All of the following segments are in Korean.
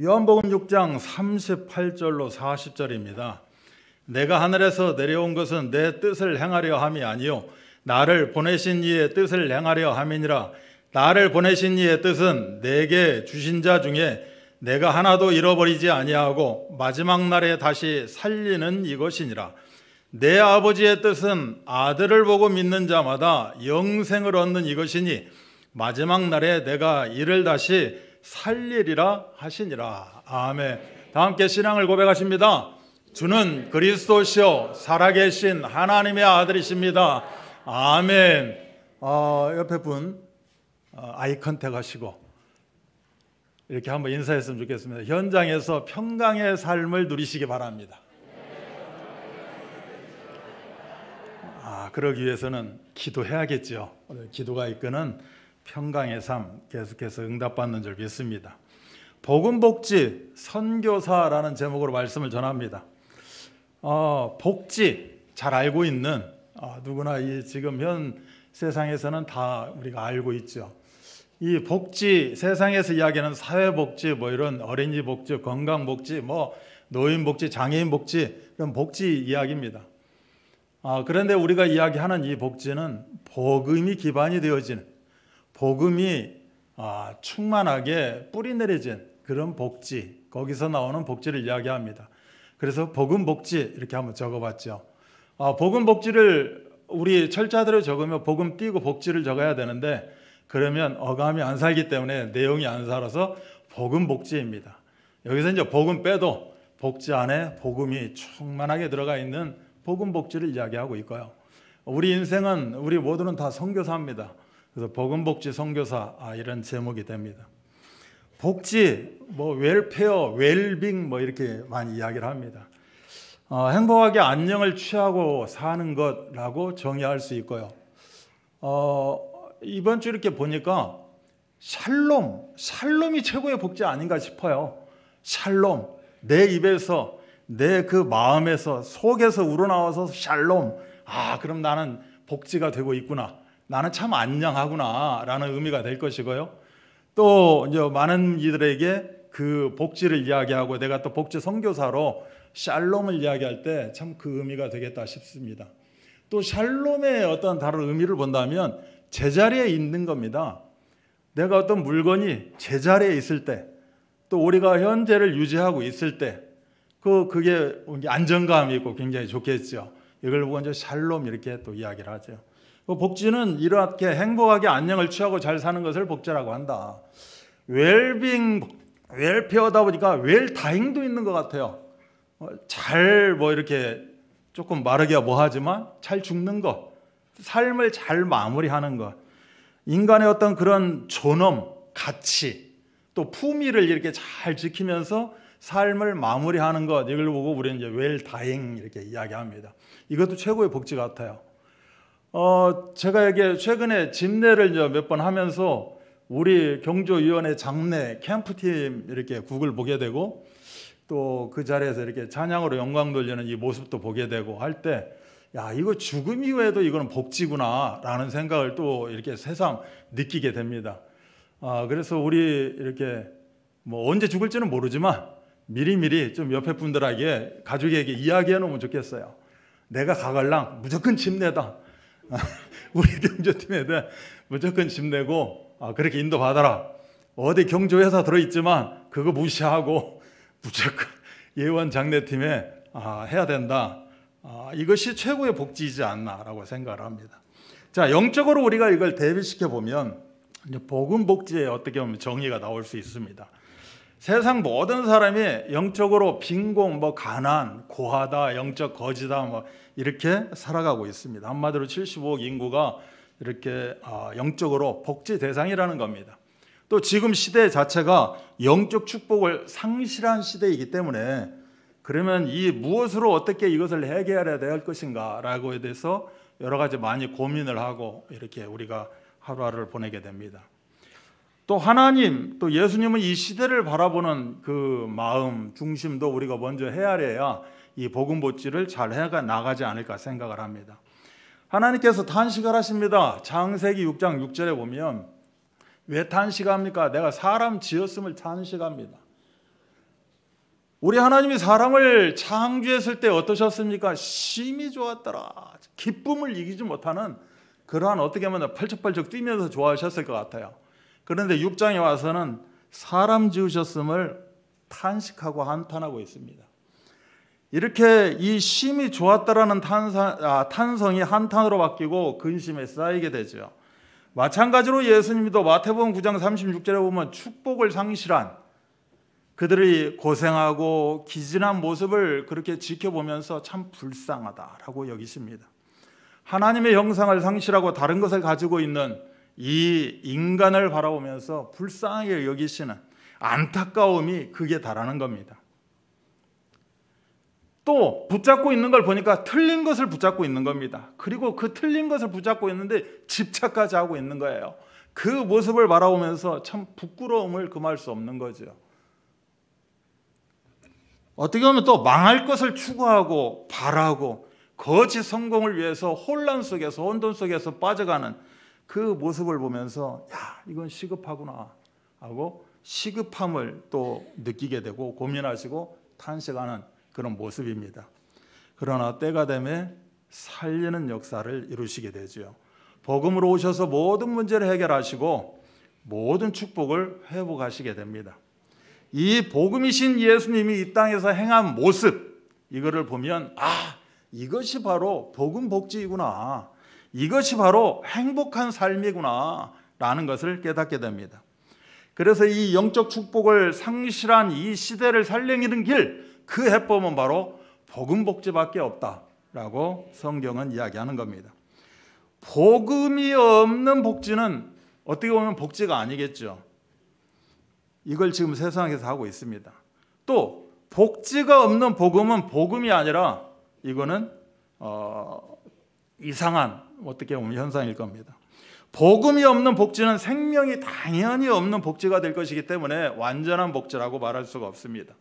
요한복음 6장 38절로 40절입니다. 내가 하늘에서 내려온 것은 내 뜻을 행하려 함이 아니요 나를 보내신 이의 뜻을 행하려 함이니라. 나를 보내신 이의 뜻은 내게 주신 자 중에 내가 하나도 잃어버리지 아니하고 마지막 날에 다시 살리는 이것이니라. 내 아버지의 뜻은 아들을 보고 믿는 자마다 영생을 얻는 이것이니 마지막 날에 내가 이를 다시 살리리라 하시니라. 아멘. 다 함께 신앙을 고백하십니다. 주는 그리스도시요 살아계신 하나님의 아들이십니다. 아멘. 어, 옆에 분 어, 아이 컨택하시고 이렇게 한번 인사했으면 좋겠습니다. 현장에서 평강의 삶을 누리시기 바랍니다. 아, 그러기 위해서는 기도해야겠죠. 기도가 이끄는 평강의 삶 계속해서 응답받는 줄 믿습니다. 복음복지 선교사라는 제목으로 말씀을 전합니다. 어, 복지 잘 알고 있는 어, 누구나 이 지금 현 세상에서는 다 우리가 알고 있죠. 이 복지 세상에서 이야기하는 사회복지 뭐 이런 어린이 복지, 건강 복지, 뭐 노인 복지, 장애인 복지 이런 복지 이야기입니다. 아, 그런데 우리가 이야기하는 이 복지는 복음이 기반이 되어지는 복음이 아, 충만하게 뿌리 내려진 그런 복지, 거기서 나오는 복지를 이야기합니다. 그래서 복음 복지 이렇게 한번 적어봤죠. 아, 복음 복지를 우리 철자들을 적으면 복음 띄고 복지를 적어야 되는데 그러면 어감이 안 살기 때문에 내용이 안 살아서 복음 복지입니다. 여기서 이제 복음 빼도 복지 안에 복음이 충만하게 들어가 있는 복음 복지를 이야기하고 있고요. 우리 인생은 우리 모두는 다 선교사입니다. 그래서 보건복지 선교사 아, 이런 제목이 됩니다. 복지, 뭐 웰페어, 웰빙 뭐 이렇게 많이 이야기를 합니다. 어, 행복하게 안녕을 취하고 사는 것라고 정의할 수 있고요. 어, 이번 주 이렇게 보니까 샬롬, 샬롬이 최고의 복지 아닌가 싶어요. 샬롬, 내 입에서, 내 그 마음에서, 속에서 우러나와서 샬롬. 아, 그럼 나는 복지가 되고 있구나. 나는 참 안녕하구나라는 의미가 될 것이고요. 또 이제 많은 이들에게 그 복지를 이야기하고 내가 또 복지 선교사로 샬롬을 이야기할 때 참 그 의미가 되겠다 싶습니다. 또 샬롬의 어떤 다른 의미를 본다면 제자리에 있는 겁니다. 내가 어떤 물건이 제자리에 있을 때, 또 우리가 현재를 유지하고 있을 때, 그 그게 안정감이 있고 굉장히 좋겠죠. 이걸 보고 이제 샬롬 이렇게 또 이야기를 하죠. 그 복지는 이렇게 행복하게 안녕을 취하고 잘 사는 것을 복지라고 한다. 웰빙, 웰페어다 보니까 웰다잉도 있는 것 같아요. 어, 잘뭐 이렇게 조금 마르기 뭐하지만 잘 죽는 것, 삶을 잘 마무리하는 것, 인간의 어떤 그런 존엄, 가치, 또 품위를 이렇게 잘 지키면서 삶을 마무리하는 것 이걸 보고 우리는 이제 웰다잉 이렇게 이야기합니다. 이것도 최고의 복지 같아요. 어, 제가 이게 최근에 집례를 몇 번 하면서 우리 경조위원회 장례 캠프팀 이렇게 국을 보게 되고 또 그 자리에서 이렇게 찬양으로 영광 돌리는 이 모습도 보게 되고 할 때 야, 이거 죽음 이후에도 이거는 복지구나라는 생각을 또 이렇게 세상 느끼게 됩니다. 아, 그래서 우리 이렇게 뭐 언제 죽을지는 모르지만 미리미리 좀 옆에 분들에게 가족에게 이야기해 놓으면 좋겠어요. 내가 가갈랑 무조건 집 내다. 우리 경조팀에다 무조건 짐 내고 아, 그렇게 인도받아라. 어디 경조회사 들어있지만 그거 무시하고 무조건 예원 장례팀에 아, 해야 된다. 아, 이것이 최고의 복지이지 않나라고 생각을 합니다. 자, 영적으로 우리가 이걸 대비시켜 보면 복음 복지에 어떻게 보면 정의가 나올 수 있습니다. 세상 모든 사람이 영적으로 빈곤, 뭐 가난, 고하다, 영적 거지다, 뭐 이렇게 살아가고 있습니다. 한마디로 75억 인구가 이렇게 아, 영적으로 복지 대상이라는 겁니다. 또 지금 시대 자체가 영적 축복을 상실한 시대이기 때문에 그러면 이 무엇으로 어떻게 이것을 해결해야 될 것인가라고에 대해서 여러 가지 많이 고민을 하고 이렇게 우리가 하루하루를 보내게 됩니다. 또 하나님, 또 예수님은 이 시대를 바라보는 그 마음 중심도 우리가 먼저 헤아려야 이 복음 보지를잘 해가 나가지 않을까 생각을 합니다. 하나님께서 탄식을 하십니다. 창세기 6장 6절에 보면 왜 탄식합니까? 내가 사람 지었음을 탄식합니다. 우리 하나님이 사람을 창조했을 때 어떠셨습니까? 심히 좋았더라. 기쁨을 이기지 못하는 그러한 어떻게 하면 펄쩍펄쩍 뛰면서 좋아하셨을 것 같아요. 그런데 6장에 와서는 사람 지으셨음을 탄식하고 한탄하고 있습니다. 이렇게 이 심이 좋았다라는 탄성, 아, 탄성이 한탄으로 바뀌고 근심에 쌓이게 되죠. 마찬가지로 예수님도 마태복음 9장 36절에 보면 축복을 상실한 그들이 고생하고 기진한 모습을 그렇게 지켜보면서 참 불쌍하다라고 여기십니다. 하나님의 형상을 상실하고 다른 것을 가지고 있는 이 인간을 바라보면서 불쌍하게 여기시는 안타까움이 그게 다라는 겁니다. 또 붙잡고 있는 걸 보니까 틀린 것을 붙잡고 있는 겁니다. 그리고 그 틀린 것을 붙잡고 있는데 집착까지 하고 있는 거예요. 그 모습을 바라보면서 참 부끄러움을 금할 수 없는 거죠. 어떻게 보면 또 망할 것을 추구하고 바라고 거짓 성공을 위해서 혼란 속에서 혼돈 속에서 빠져가는 그 모습을 보면서 야 이건 시급하구나 하고 시급함을 또 느끼게 되고 고민하시고 탄식하는 그런 모습입니다. 그러나 때가 되면 살리는 역사를 이루시게 되지 복음으로 오셔서 모든 문제를 해결하시고 모든 축복을 회복하시게 됩니다. 이 복음이신 예수님이 이 땅에서 행한 모습 이거를 보면 아 이것이 바로 복음 복지이구나. 이것이 바로 행복한 삶이구나. 라는 것을 깨닫게 됩니다. 그래서 이 영적 축복을 상실한 이 시대를 살리는 길, 그 해법은 바로 복음 복제밖에 없다라고 성경은 이야기하는 겁니다. 복음이 없는 복지는 어떻게 보면 복지가 아니겠죠. 이걸 지금 세상에서 하고 있습니다. 또 복지가 없는 복음은 복음이 아니라 이거는 어, 이상한 어떻게 보면 현상일 겁니다. 복음이 없는 복지는 생명이 당연히 없는 복지가 될 것이기 때문에 완전한 복지라고 말할 수가 없습니다.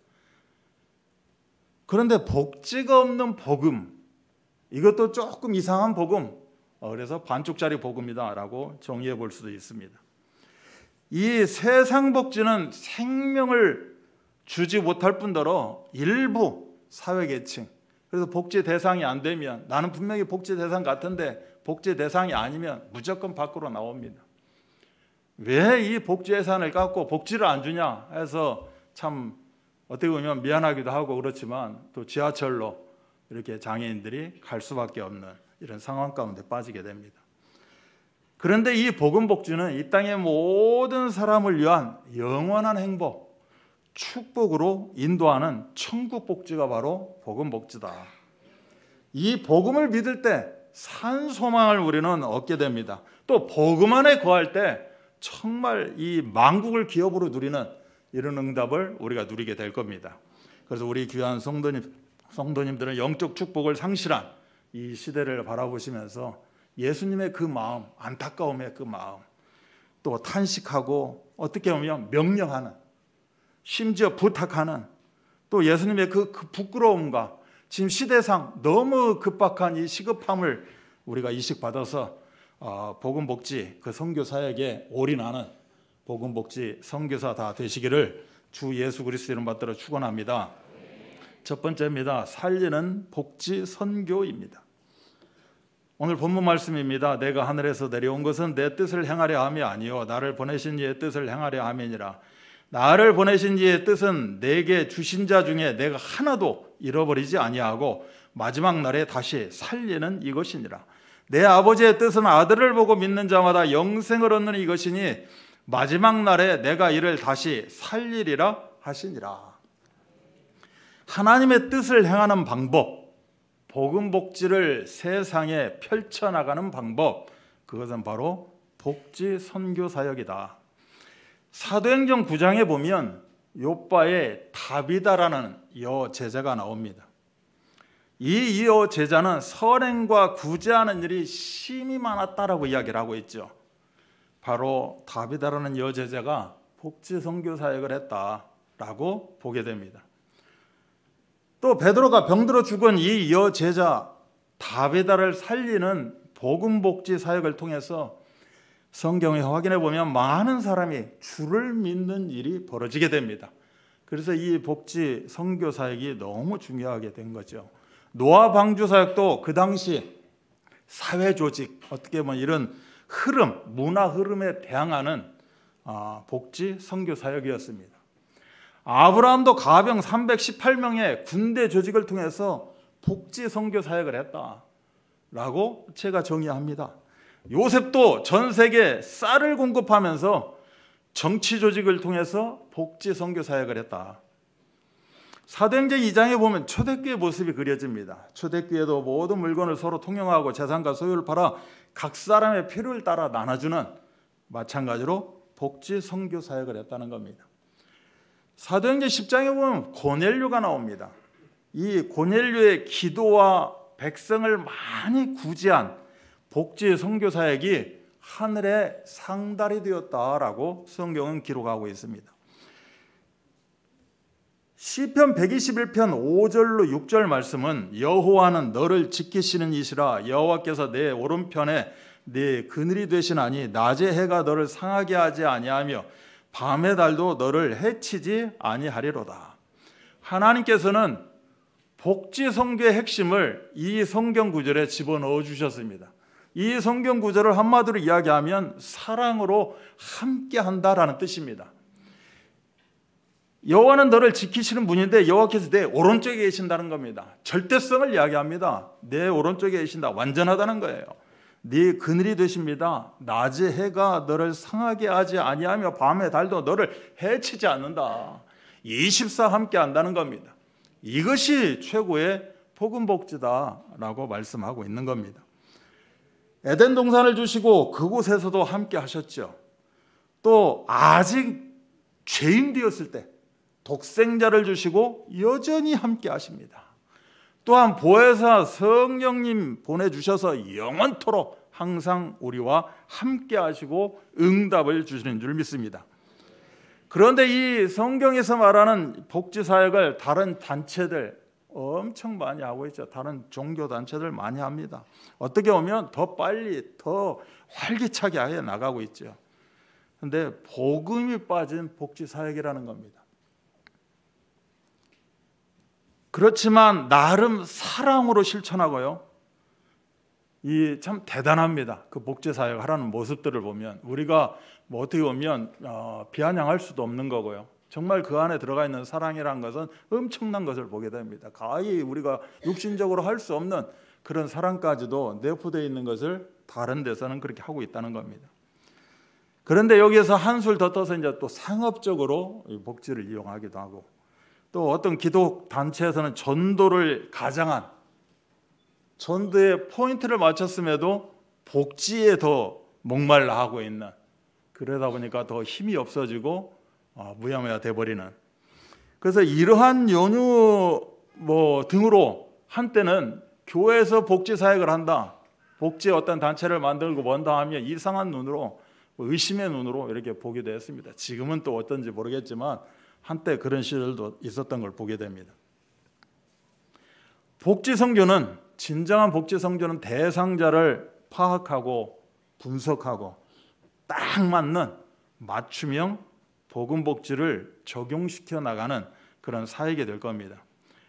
그런데 복지가 없는 복음 이것도 조금 이상한 복음 어, 그래서 반쪽짜리 복음이다라고 정의해 볼 수도 있습니다. 이 세상 복지는 생명을 주지 못할 뿐더러 일부 사회 계층 그래서 복지 대상이 안 되면 나는 분명히 복지 대상 같은데 복지 대상이 아니면 무조건 밖으로 나옵니다. 왜 이 복지 예산을 깎고 복지를 안 주냐 해서 참 어떻게 보면 미안하기도 하고 그렇지만 또 지하철로 이렇게 장애인들이 갈 수밖에 없는 이런 상황 가운데 빠지게 됩니다. 그런데 이 복음복지는 이 땅의 모든 사람을 위한 영원한 행복, 축복으로 인도하는 천국복지가 바로 복음복지다. 이 복음을 믿을 때산 소망을 우리는 얻게 됩니다. 또 복음 안에 거할 때 정말 이 망국을 기업으로 누리는 이런 응답을 우리가 누리게 될 겁니다. 그래서 우리 귀한 성도님 성도님들은 영적 축복을 상실한 이 시대를 바라보시면서 예수님의 그 마음, 안타까움의 그 마음, 또 탄식하고 어떻게 보면 명령하는, 심지어 부탁하는, 또 예수님의 그, 그 부끄러움과 지금 시대상 너무 급박한 이 시급함을 우리가 이식받아서 어, 복음복지 그 선교 사역에 올인하는 복음복지, 선교사 다 되시기를 주 예수 그리스도 이름 받들어 축원합니다. 첫 번째입니다. 살리는 복지 선교입니다. 오늘 본문 말씀입니다. 내가 하늘에서 내려온 것은 내 뜻을 행하려 함이 아니요 나를 보내신 이의 뜻을 행하려 함이니라. 나를 보내신 이의 뜻은 내게 주신 자 중에 내가 하나도 잃어버리지 아니하고 마지막 날에 다시 살리는 이것이니라. 내 아버지의 뜻은 아들을 보고 믿는 자마다 영생을 얻는 이것이니 마지막 날에 내가 이를 다시 살리리라 하시니라. 하나님의 뜻을 행하는 방법, 복음 복지를 세상에 펼쳐 나가는 방법, 그것은 바로 복지 선교 사역이다. 사도행전 9장에 보면 요빠의 다비다라는 여 제자가 나옵니다. 이여 제자는 선행과 구제하는 일이 심히 많았다라고 이야기를 하고 있죠. 바로 다비다라는 여제자가 복지 선교 사역을 했다라고 보게 됩니다. 또 베드로가 병들어 죽은 이 여제자 다비다를 살리는 복음 복지 사역을 통해서 성경에 확인해 보면 많은 사람이 주를 믿는 일이 벌어지게 됩니다. 그래서 이 복지 선교 사역이 너무 중요하게 된 거죠. 노아 방주 사역도 그 당시 사회 조직 어떻게 보면 이런 흐름, 문화 흐름에 대항하는 아, 복지 선교 사역이었습니다. 아브라함도 가병 318명의 군대 조직을 통해서 복지 선교 사역을 했다라고 제가 정의합니다. 요셉도 전 세계 쌀을 공급하면서 정치 조직을 통해서 복지 선교 사역을 했다. 사도행전 2장에 보면 초대교회 모습이 그려집니다. 초대교회도 모든 물건을 서로 통용하고 재산과 소유를 팔아 각 사람의 필요를 따라 나눠주는 마찬가지로 복지 선교 사역을 했다는 겁니다. 사도행전 10장에 보면 고넬료가 나옵니다. 이 고넬료의 기도와 백성을 많이 구제한 복지 선교 사역이 하늘의 상달이 되었다라고 성경은 기록하고 있습니다. 시편 121편 5절로 6절 말씀은 여호와는 너를 지키시는 이시라 여호와께서 내 오른편에 네 그늘이 되시나니 낮에 해가 너를 상하게 하지 아니하며 밤의 달도 너를 해치지 아니하리로다. 하나님께서는 복지 성교의 핵심을 이 성경 구절에 집어넣어 주셨습니다. 이 성경 구절을 한마디로 이야기하면 사랑으로 함께 한다라는 뜻입니다. 여호와는 너를 지키시는 분인데 여호와께서 내 오른쪽에 계신다는 겁니다. 절대성을 이야기합니다. 내 오른쪽에 계신다. 완전하다는 거예요. 네 그늘이 되십니다. 낮의 해가 너를 상하게 하지 아니하며 밤의 달도 너를 해치지 않는다. 24 함께 한다는 겁니다. 이것이 최고의 복음 복지다라고 말씀하고 있는 겁니다. 에덴 동산을 주시고 그곳에서도 함께 하셨죠. 또 아직 죄인 되었을 때 독생자를 주시고 여전히 함께 하십니다. 또한 보혜사 성령님 보내주셔서 영원토록 항상 우리와 함께 하시고 응답을 주시는 줄 믿습니다. 그런데 이 성경에서 말하는 복지 사역을 다른 단체들 엄청 많이 하고 있죠. 다른 종교 단체들 많이 합니다. 어떻게 보면 더 빨리 더 활기차게 나가고 있죠. 근데 복음이 빠진 복지 사역이라는 겁니다. 그렇지만 나름 사랑으로 실천하고요. 이 참 대단합니다. 그 목재 사역 하라는 모습들을 보면 우리가 뭐 어떻게 보면 어, 비아냥할 수도 없는 거고요. 정말 그 안에 들어가 있는 사랑이라 것은 엄청난 것을 보게 됩니다. 가히 우리가 육신적으로 할 수 없는 그런 사랑까지도 내포되어 있는 것을 다른 데서는 그렇게 하고 있다는 겁니다. 그런데 여기에서 한술 더 떠서 이제 또 상업적으로 복지를 이용하기도 하고 또 어떤 기독 단체에서는 전도를 가장한 전도의 포인트를 맞췄음에도 복지에 더 목말라 하고 있는 그러다 보니까 더 힘이 없어지고 어, 무야무야 돼버리는 그래서 이러한 연유 뭐 등으로 한때는 교회에서 복지 사역을 한다 복지 어떤 단체를 만들고 뭔다 하며 이상한 눈으로 뭐 의심의 눈으로 이렇게 보기도 했습니다 지금은 또 어떤지 모르겠지만 한때 그런 시절도 있었던 걸 보게 됩니다. 복지 선교는 진정한 복지 선교는 대상자를 파악하고 분석하고 딱 맞는 맞춤형 복음 복지를 적용시켜 나가는 그런 사역이 될 겁니다.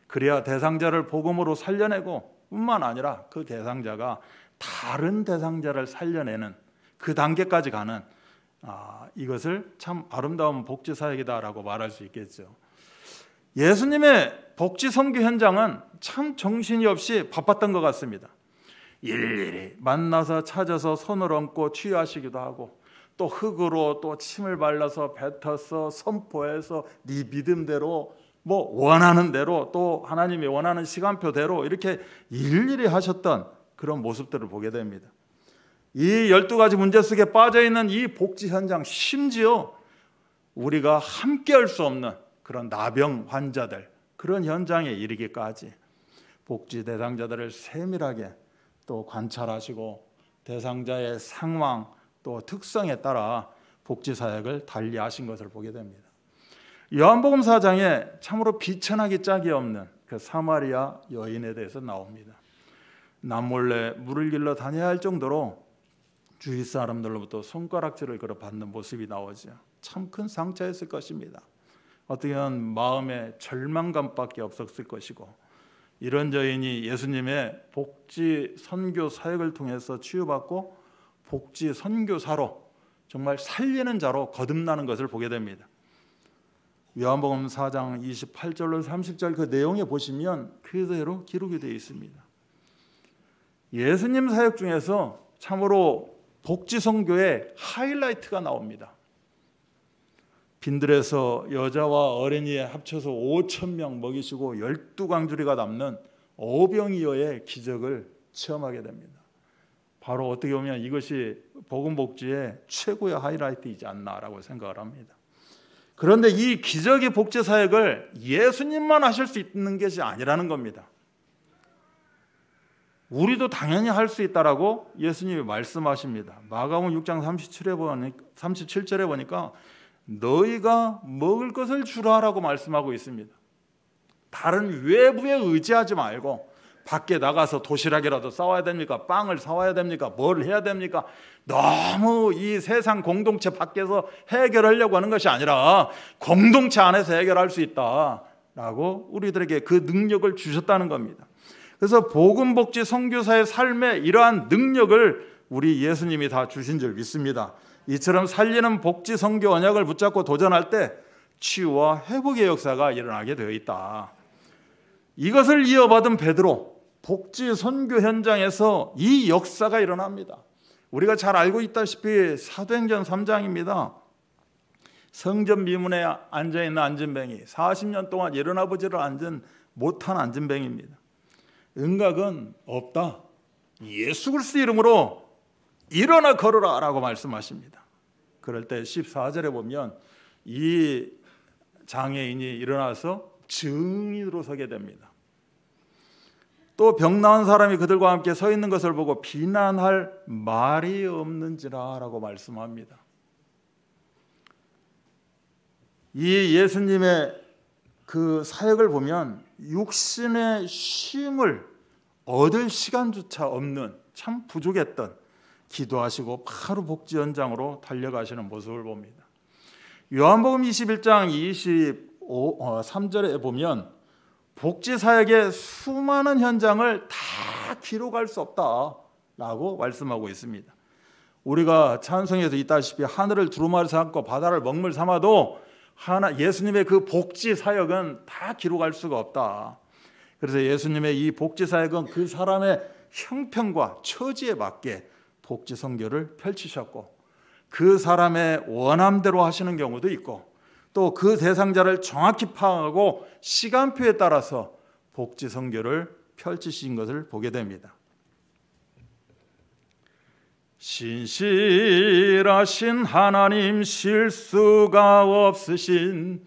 그래야 대상자를 복음으로 살려내고 뿐만 아니라 그 대상자가 다른 대상자를 살려내는 그 단계까지 가는 아, 이것을 참 아름다운 복지 사역이다라고 말할 수 있겠죠. 예수님의 복지 선교 현장은 참 정신이 없이 바빴던 것 같습니다. 일일이 만나서 찾아서 손을 얹고 치하시기도 하고 또 흙으로 또 침을 발라서 뱉어서 선포해서 네 믿음대로 뭐 원하는 대로 또 하나님이 원하는 시간표대로 이렇게 일일이 하셨던 그런 모습들을 보게 됩니다. 이1 2 가지 문제 속에 빠져 있는 이 복지 현장, 심지어 우리가 함께 할 수 없는 그런 나병 환자들, 그런 현장에 이르기까지 복지 대상자들을 세밀하게 또 관찰하시고 대상자의 상황 또 특성에 따라 복지 사역을 달리하신 것을 보게 됩니다. 요한복음 4장에 참으로 비천하기 짝이 없는 그 사마리아 여인에 대해서 나옵니다. 남몰래 물을 길러 다녀야 할 정도로 주위 사람들로부터 손가락질을 걸어 받는 모습이 나오죠. 참 큰 상처였을 것입니다. 어떻게 보면 마음에 절망감밖에 없었을 것이고 이런 저인이 예수님의 복지 선교 사역을 통해서 치유받고 복지 선교사로 정말 살리는 자로 거듭나는 것을 보게 됩니다. 요한복음 4장 28절로 30절 그 내용에 보시면 그대로 기록이 되어 있습니다. 예수님 사역 중에서 참으로 복지 성교의 하이라이트가 나옵니다. 빈들에서 여자와 어린이 합쳐서 5천 명 먹이시고 12광주리가 남는 오병이어의 기적을 체험하게 됩니다. 바로 어떻게 보면 이것이 보건복지의 최고의 하이라이트이지 않나라고 생각을 합니다. 그런데 이 기적의 복제 사역을 예수님만 하실 수 있는 것이 아니라는 겁니다. 우리도 당연히 할 수 있다라고 예수님이 말씀하십니다. 마가음 6장 37에 보니, 37절에 보니까 너희가 먹을 것을 주라라고 말씀하고 있습니다. 다른 외부에 의지하지 말고 밖에 나가서 도시락이라도 싸와야 됩니까? 빵을 사와야 됩니까? 뭘 해야 됩니까? 너무 이 세상 공동체 밖에서 해결하려고 하는 것이 아니라 공동체 안에서 해결할 수 있다라고 우리들에게 그 능력을 주셨다는 겁니다. 그래서 보음복지 선교사의 삶에 이러한 능력을 우리 예수님이 다 주신 줄 믿습니다. 이처럼 살리는 복지 선교 언약을 붙잡고 도전할 때 치유와 회복의 역사가 일어나게 되어 있다. 이것을 이어받은 베드로 복지 선교 현장에서 이 역사가 일어납니다. 우리가 잘 알고 있다시피 사도행전 3장입니다. 성전 미문에 앉아 있는 안진뱅이 40년 동안 예른 아버지를 앉은 못한 안진뱅입니다. 응각은 없다. 예수 그리스 이름으로 일어나 걸으라라고 말씀하십니다. 그럴 때 14절에 보면 이 장애인이 일어나서 증인으로 서게 됩니다. 또 병 나은 사람이 그들과 함께 서 있는 것을 보고 비난할 말이 없는지라라고 말씀합니다. 이 예수님의 그 사역을 보면 육신의 쉼을 얻을 시간조차 없는 참 부족했던 기도하시고 바로 복지 현장으로 달려가시는 모습을 봅니다. 요한복음 21장 23절에 어, 보면 복지 사역의 수많은 현장을 다 기록할 수 없다라고 말씀하고 있습니다. 우리가 찬송에서 있다시피 하늘을 두루마리 삼고 바다를 먹물 삼아도 하나 예수님의 그 복지 사역은 다 기록할 수가 없다. 그래서 예수님의 이 복지 사역은 그 사람의 형편과 처지에 맞게 복지 선교를 펼치셨고 그 사람의 원함대로 하시는 경우도 있고 또 그 대상자를 정확히 파악하고 시간표에 따라서 복지 선교를 펼치신 것을 보게 됩니다. 신실하신 하나님 실수가 없으신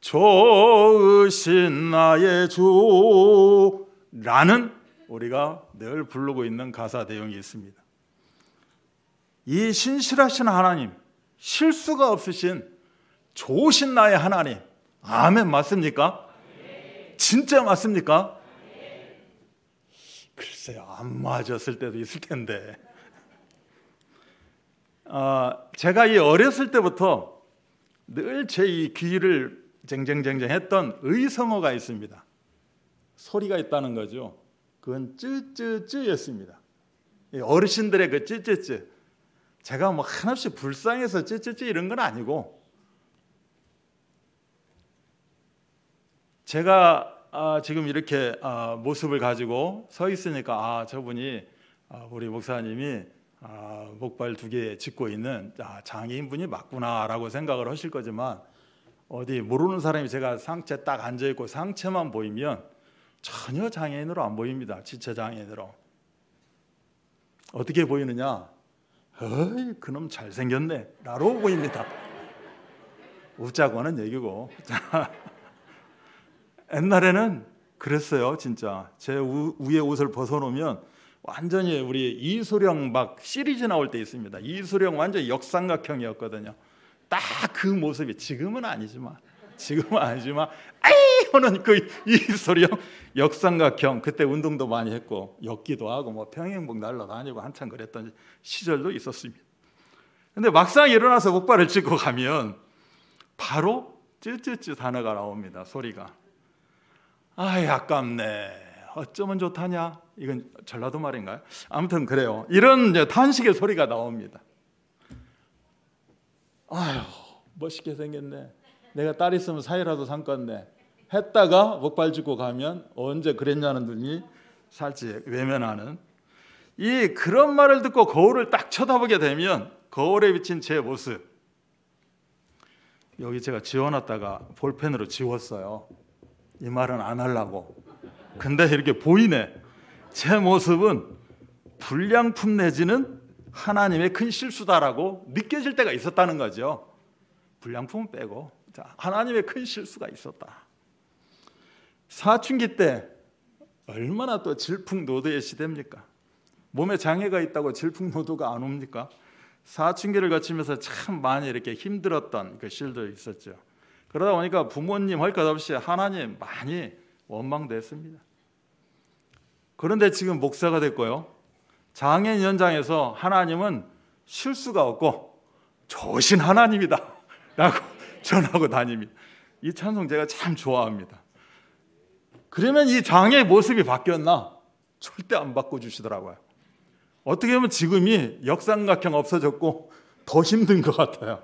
좋으신 나의 주 라는 우리가 늘 부르고 있는 가사 내용이 있습니다. 이 신실하신 하나님, 실수가 없으신 좋으신 나의 하나님, 아멘 맞습니까? 진짜 맞습니까? 글쎄요, 안 맞았을 때도 있을 텐데. 어, 제가 이 어렸을 때부터 늘 제 이 귀를 쟁쟁쟁쟁했던 의성어가 있습니다. 소리가 있다는 거죠. 그건 쯔쯔쯔였습니다. 어르신들의 그 쯔쯔쯔. 제가 뭐 한없이 불쌍해서 쯔쯔쯔 이런 건 아니고 제가 아, 지금 이렇게 아, 모습을 가지고 서 있으니까 아 저분이 아, 우리 목사님이 아, 목발 두 개 짚고 있는 아, 장애인분이 맞구나라고 생각을 하실 거지만 어디 모르는 사람이 제가 상체 딱 앉아 있고 상체만 보이면 전혀 장애인으로 안 보입니다. 지체 장애인으로. 어떻게 보이느냐? 어이, 그놈 잘생겼네. 라로 보입니다. 웃자고 하는 얘기고. 옛날에는 그랬어요, 진짜. 제 우, 위에 옷을 벗어놓으면 완전히 우리 이소령 막 시리즈 나올 때 있습니다. 이소령 완전 역삼각형이었거든요. 딱 그 모습이 지금은 아니지만 지금은 아니지만 에이 하는 그 이소령 역삼각형 그때 운동도 많이 했고 역기도 하고 뭐 평행복 날라다니고 한참 그랬던 시절도 있었습니다. 근데 막상 일어나서 목발을 찍고 가면 바로 찔찔찔 단어가 나옵니다. 소리가 아이 아깝네. 어쩌면 좋다냐? 이건 전라도 말인가요? 아무튼 그래요. 이런 탄식의 소리가 나옵니다. 아휴, 멋있게 생겼네. 내가 딸 있으면 사이라도 산 건데. 했다가 목발 짚고 가면 언제 그랬냐는 눈이 살짝 외면하는 이 그런 말을 듣고 거울을 딱 쳐다보게 되면 거울에 비친 제 모습 여기 제가 지워놨다가 볼펜으로 지웠어요. 이 말은 안 하려고. 근데 이렇게 보이네. 제 모습은 불량품 내지는 하나님의 큰 실수다라고 느껴질 때가 있었다는 거죠. 불량품은 빼고 하나님의 큰 실수가 있었다. 사춘기 때 얼마나 또 질풍노도의 시대입니까? 몸에 장애가 있다고 질풍노도가 안 옵니까? 사춘기를 거치면서 참 많이 이렇게 힘들었던 그 실도 있었죠. 그러다 보니까 부모님 헐것 없이 하나님 많이 원망됐습니다. 그런데 지금 목사가 됐고요. 장애인 연장에서 하나님은 실수가 없고 조신 하나님이다. 라고 전하고 다닙니다. 이 찬송 제가 참 좋아합니다. 그러면 이 장애의 모습이 바뀌었나? 절대 안 바꿔주시더라고요. 어떻게 보면 지금이 역삼각형 없어졌고 더 힘든 것 같아요.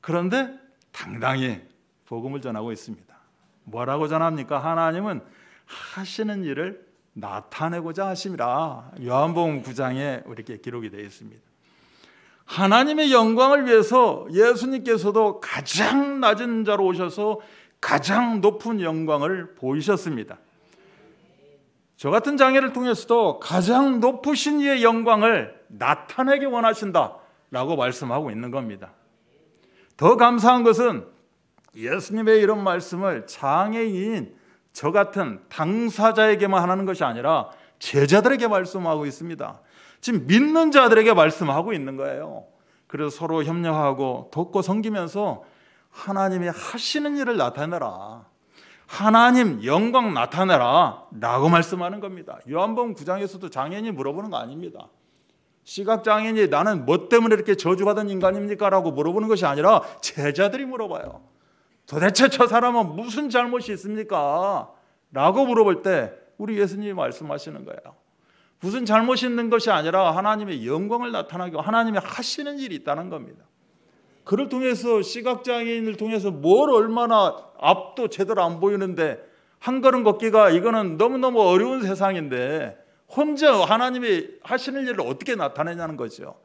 그런데 당당히 복음을 전하고 있습니다. 뭐라고 전합니까? 하나님은 하시는 일을 나타내고자 하심이라 요한복음 9장에 이렇게 기록이 되어 있습니다. 하나님의 영광을 위해서 예수님께서도 가장 낮은 자로 오셔서 가장 높은 영광을 보이셨습니다. 저 같은 장애를 통해서도 가장 높으신 이의 영광을 나타내기 원하신다라고 말씀하고 있는 겁니다. 더 감사한 것은 예수님의 이런 말씀을 장애인 저 같은 당사자에게만 하는 것이 아니라 제자들에게 말씀하고 있습니다. 지금 믿는 자들에게 말씀하고 있는 거예요. 그래서 서로 협력하고 돕고 섬기면서 하나님이 하시는 일을 나타내라. 하나님 영광 나타내라. 라고 말씀하는 겁니다. 요한복구장에서도 장애인이 물어보는 거 아닙니다. 시각장애인이 나는 뭐 때문에 이렇게 저주받은 인간입니까? 라고 물어보는 것이 아니라 제자들이 물어봐요. 도대체 저 사람은 무슨 잘못이 있습니까? 라고 물어볼 때 우리 예수님이 말씀하시는 거예요. 무슨 잘못이 있는 것이 아니라 하나님의 영광을 나타나게 하나님의 하시는 일이 있다는 겁니다. 그를 통해서 시각장애인을 통해서 뭘 얼마나 앞도 제대로 안 보이는데 한 걸음 걷기가 이거는 너무너무 어려운 세상인데 혼자 하나님이 하시는 일을 어떻게 나타내냐는 거죠.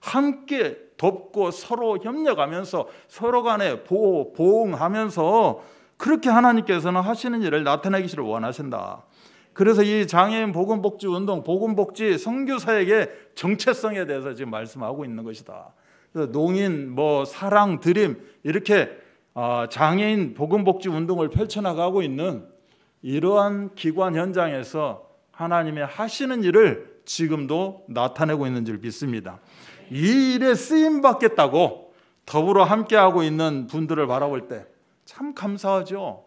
함께 돕고 서로 협력하면서 서로 간에 보호, 보응하면서 그렇게 하나님께서는 하시는 일을 나타내기를 원하신다. 그래서 이 장애인 보건복지 운동, 보건복지 선교사에게 정체성에 대해서 지금 말씀하고 있는 것이다. 그래서 농인, 뭐 사랑, 드림 이렇게 아, 장애인 보건복지 운동을 펼쳐나가고 있는 이러한 기관 현장에서 하나님의 하시는 일을 지금도 나타내고 있는 줄 믿습니다. 이 일에 쓰임 받겠다고 더불어 함께하고 있는 분들을 바라볼 때 참 감사하죠.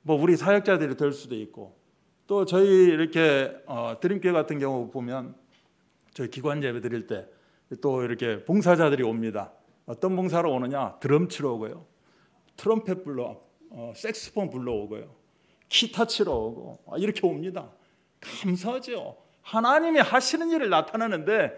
뭐 우리 사역자들이 될 수도 있고 또 저희 이렇게 어, 드림교회 같은 경우 보면 저희 기관 예배 드릴 때 또 이렇게 봉사자들이 옵니다. 어떤 봉사로 오느냐? 드럼 치러 오고요. 트럼펫 불러, 어, 색스폰 불러오고요. 기타 치러 오고 아, 이렇게 옵니다. 감사하죠. 하나님이 하시는 일을 나타내는데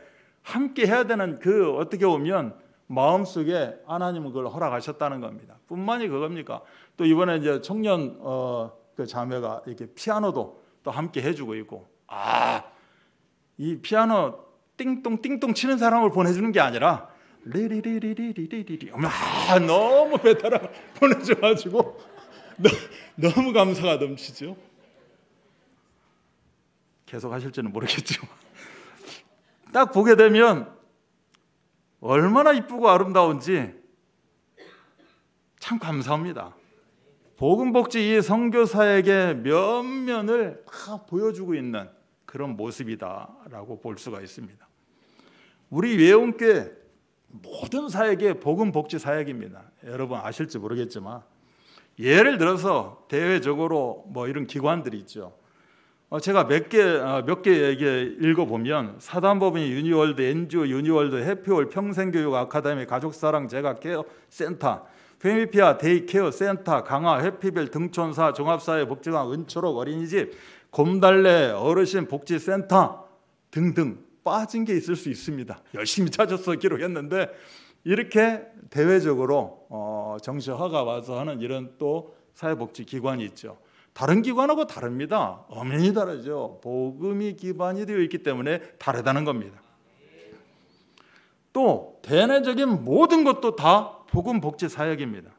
함께 해야 되는 그 어떻게 보면 마음속에 하나님은 그걸 허락하셨다는 겁니다. 뿐만이 그겁니까? 또 이번에 이제 청년 어, 그 자매가 이렇게 피아노도 또 함께 해주고 있고 아이 피아노 띵동 띵동 치는 사람을 보내주는 게 아니라 리리리리리리리리 아 너무 베테랑 보내줘가지고 너무 감사가 넘치죠. 계속 하실지는 모르겠지만 딱 보게 되면 얼마나 이쁘고 아름다운지 참 감사합니다. 복음복지 이 선교사에게 몇 면을 다 보여주고 있는 그런 모습이다라고 볼 수가 있습니다. 우리 외원교 모든 사역이 복음복지 사역입니다. 여러분 아실지 모르겠지만 예를 들어서 대외적으로 뭐 이런 기관들이 있죠. 어, 제가 몇개 어, 몇개 얘기 읽어보면 사단법인 유니월드, 엔지오 유니월드, 해피홀, 평생교육 아카데미, 가족사랑 제가 케어 센터, 페미피아 데이케어 센터, 강화, 해피빌, 등촌사, 종합사회복지관, 은초록 어린이집, 곰달래 어르신 복지센터 등등 빠진 게 있을 수 있습니다. 열심히 찾아서 기록했는데 이렇게 대외적으로 어, 정시화가 와서 하는 이런 또 사회복지기관이 있죠. 다른 기관하고 다릅니다. 엄연히 다르죠. 복음이 기반이 되어 있기 때문에 다르다는 겁니다. 또 대내적인 모든 것도 다 복음 복지 사역입니다.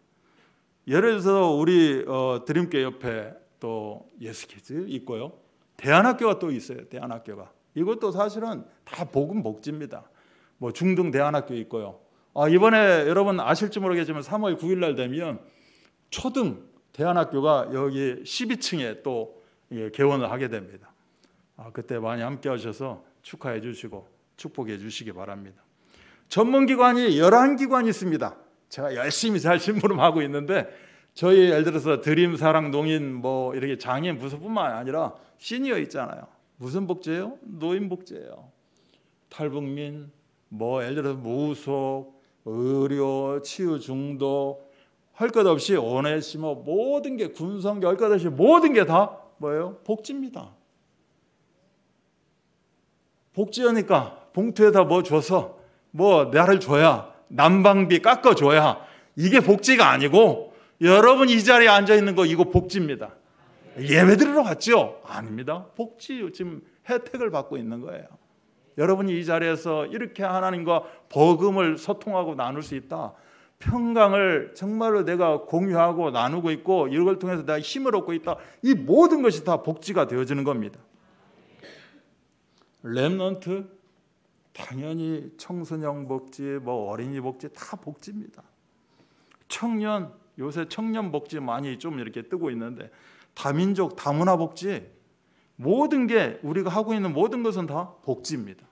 예를 들어서 우리 어, 드림교 옆에 또 예스키즈 있고요. 대안학교가 또 있어요. 대안학교가. 이것도 사실은 다 복음 복지입니다. 뭐 중등 대안학교 있고요. 아, 이번에 여러분 아실지 모르겠지만 3월 9일 날 되면 초등 대안학교가 여기 12층에 또 예, 개원을 하게 됩니다. 아, 그때 많이 함께 하셔서 축하해 주시고 축복해 주시기 바랍니다. 전문기관이 1 1기관 있습니다. 제가 열심히 잘 심부름하고 있는데 저희 예를 들어서 드림, 사랑, 농인 뭐 이렇게 장애인 부서뿐만 아니라 시니어 있잖아요. 무슨 복지예요? 노인 복지예요. 탈북민, 뭐 예를 들어서 무속, 의료, 치유 중독, 할것 없이 오네시모 모든 게 군성교 할것 없이 모든 게 다 뭐예요? 복지입니다. 복지여니까 봉투에다 뭐 줘서 뭐 나를 줘야 난방비 깎아줘야 이게 복지가 아니고 여러분 이 자리에 앉아 있는 거 이거 복지입니다. 예배 드리러 왔죠? 아닙니다. 복지 지금 혜택을 받고 있는 거예요. 여러분이 이 자리에서 이렇게 하나님과 복음을 소통하고 나눌 수 있다. 평강을 정말로 내가 공유하고 나누고 있고 이걸 통해서 내가 힘을 얻고 있다. 이 모든 것이 다 복지가 되어지는 겁니다. 렘런트 당연히 청소년 복지, 뭐 어린이 복지 다 복지입니다. 청년 요새 청년 복지 많이 좀 이렇게 뜨고 있는데 다민족 다문화 복지 모든 게 우리가 하고 있는 모든 것은 다 복지입니다.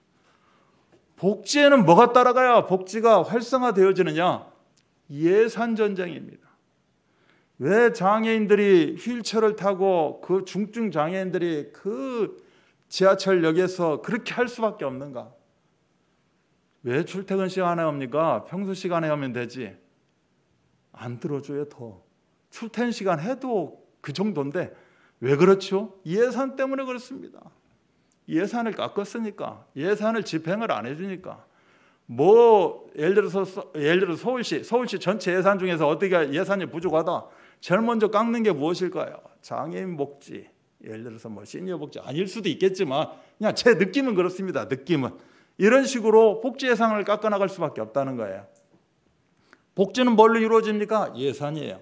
복지에는 뭐가 따라가야 복지가 활성화되어지느냐? 예산 전쟁입니다. 왜 장애인들이 휠체어를 타고 그 중증 장애인들이 그 지하철역에서 그렇게 할 수밖에 없는가? 왜 출퇴근 시간에 합니까? 평소 시간에 하면 되지. 안 들어줘요, 더. 출퇴근 시간 해도 그 정도인데 왜 그렇죠? 예산 때문에 그렇습니다. 예산을 깎았으니까, 예산을 집행을 안 해주니까. 뭐 예를 들어서 예를 들어 서울시 서울시 전체 예산 중에서 어디가 예산이 부족하다. 제일 먼저 깎는 게 무엇일까요? 장애인 복지. 예를 들어서 뭐 시니어 복지 아닐 수도 있겠지만 그냥 제 느낌은 그렇습니다. 느낌은 이런 식으로 복지 예산을 깎아 나갈 수밖에 없다는 거예요. 복지는 뭘로 이루어집니까? 예산이에요.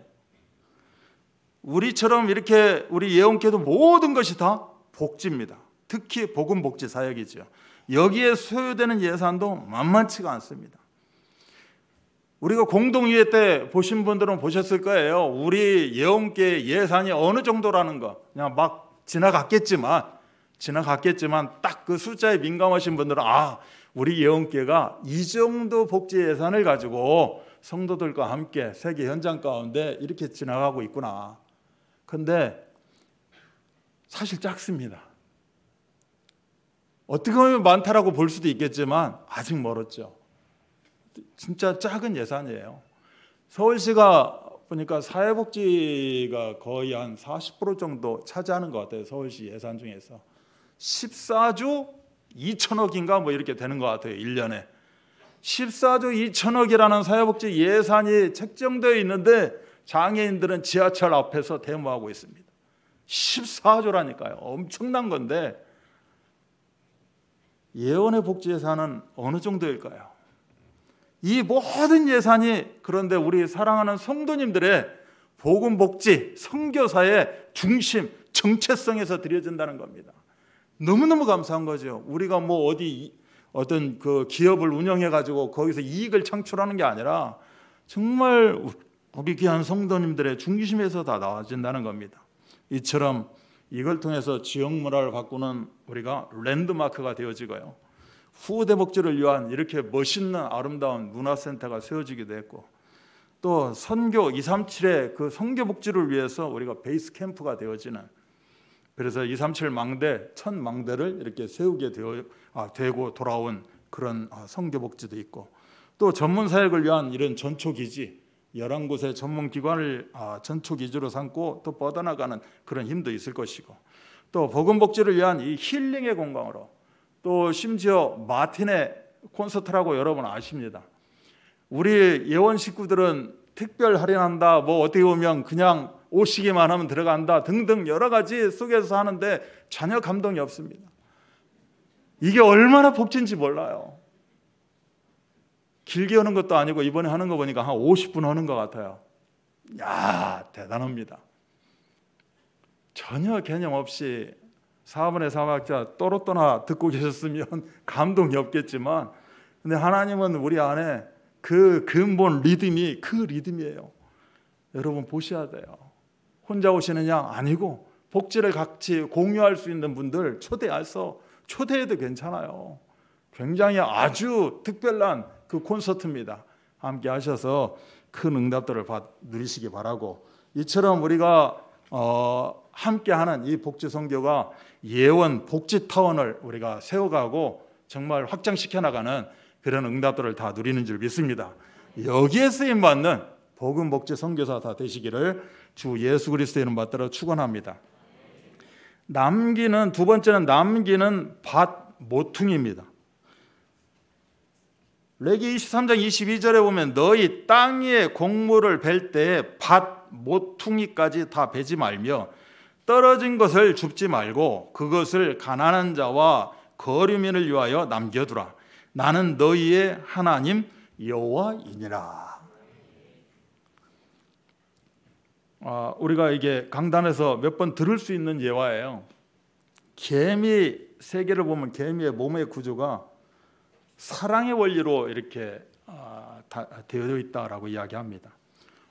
우리처럼 이렇게 우리 예언께도 모든 것이 다 복지입니다. 특히 복음복지 사역이죠. 여기에 소요되는 예산도 만만치가 않습니다. 우리가 공동의회 때 보신 분들은 보셨을 거예요. 우리 예언계 예산이 어느 정도라는 거. 그냥 막 지나갔겠지만, 지나갔겠지만 딱 그 숫자에 민감하신 분들은 아, 우리 예언계가 이 정도 복지 예산을 가지고 성도들과 함께 세계 현장 가운데 이렇게 지나가고 있구나. 근데 사실 작습니다. 어떻게 보면 많다라고 볼 수도 있겠지만 아직 멀었죠. 진짜 작은 예산이에요. 서울시가 보니까 사회복지가 거의 한 40% 정도 차지하는 것 같아요. 서울시 예산 중에서. 14조 2천억인가 뭐 이렇게 되는 것 같아요. 1년에. 14조 2천억이라는 사회복지 예산이 책정되어 있는데 장애인들은 지하철 앞에서 데모하고 있습니다. 14조라니까요. 엄청난 건데 예언의 복지 예산은 어느 정도일까요? 이 모든 예산이 그런데 우리 사랑하는 성도님들의 복음 복지 선교사의 중심 정체성에서 드려진다는 겁니다. 너무너무 감사한 거죠. 우리가 뭐 어디 어떤 그 기업을 운영해 가지고 거기서 이익을 창출하는 게 아니라 정말 우리 귀한 성도님들의 중심에서 다 나와진다는 겁니다. 이처럼 이걸 통해서 지역 문화를 바꾸는 우리가 랜드마크가 되어지고요. 후대 복지를 위한 이렇게 멋있는 아름다운 문화센터가 세워지기도 했고 또 선교 237의 그 선교 복지를 위해서 우리가 베이스 캠프가 되어지는 그래서 237 망대 첫 망대를 이렇게 세우게 되어 아, 되고 돌아온 그런 아, 선교 복지도 있고 또 전문 사역을 위한 이런 전초 기지 1 1 곳의 전문 기관을 아, 전초기주로 삼고 또 뻗어나가는 그런 힘도 있을 것이고 또 보건복지를 위한 이 힐링의 공간으로 또 심지어 마틴의 콘서트라고 여러분 아십니다. 우리 예원 식구들은 특별 할인한다, 뭐 어떻게 보면 그냥 오시기만 하면 들어간다 등등 여러 가지 속에서 하는데 전혀 감동이 없습니다. 이게 얼마나 복지인지 몰라요. 길게 하는 것도 아니고 이번에 하는 거 보니까 한 50분 하는 것 같아요. 야, 대단합니다. 전혀 개념 없이 사분의 사학자 또로또나 듣고 계셨으면 감동이 없겠지만 근데 하나님은 우리 안에 그 근본 리듬이 그 리듬이에요. 여러분 보셔야 돼요. 혼자 오시는 양 아니고 복지를 같이 공유할 수 있는 분들 초대해서 초대해도 괜찮아요. 굉장히 아주 특별한 그 콘서트입니다. 함께 하셔서 큰 응답들을 받, 누리시기 바라고 이처럼 우리가 어, 함께하는 이 복지 선교가 예원 복지 타원을 우리가 세워가고 정말 확장시켜 나가는 그런 응답들을 다 누리는 줄 믿습니다. 여기에 쓰임 받는 복음 복지 선교사 다 되시기를 주 예수 그리스도의 이름 받들어 축원합니다. 남기는 두 번째는 남기는 밭 모퉁이입니다. 레기 23장 22절에 보면 너희 땅 위에 곡물을 벨 때 밭 모퉁이까지 다 베지 말며 떨어진 것을 줍지 말고 그것을 가난한 자와 거류민을 위하여 남겨두라. 나는 너희의 하나님 여호와이니라. 아, 우리가 이게 강단에서 몇 번 들을 수 있는 예화예요. 개미 세계를 보면 개미의 몸의 구조가 사랑의 원리로 이렇게 아, 되어 있다라고 이야기합니다.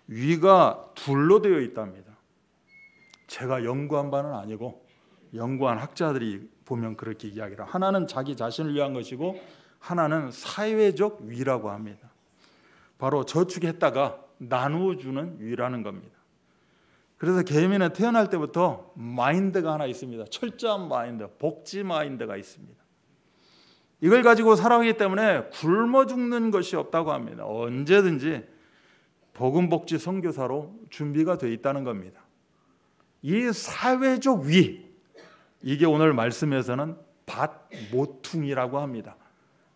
위가 둘로 되어 있답니다. 제가 연구한 바는 아니고 연구한 학자들이 보면 그렇게 이야기를 하나는 자기 자신을 위한 것이고 하나는 사회적 위라고 합니다. 바로 저축했다가 나누어 주는 위라는 겁니다. 그래서 개미는 태어날 때부터 마인드가 하나 있습니다. 철저한 마인드, 복지 마인드가 있습니다. 이걸 가지고 살아가기 때문에 굶어 죽는 것이 없다고 합니다. 언제든지 보건복지 선교사로 준비가 되어 있다는 겁니다. 이 사회적 위 이게 오늘 말씀에서는 밭모퉁이라고 합니다.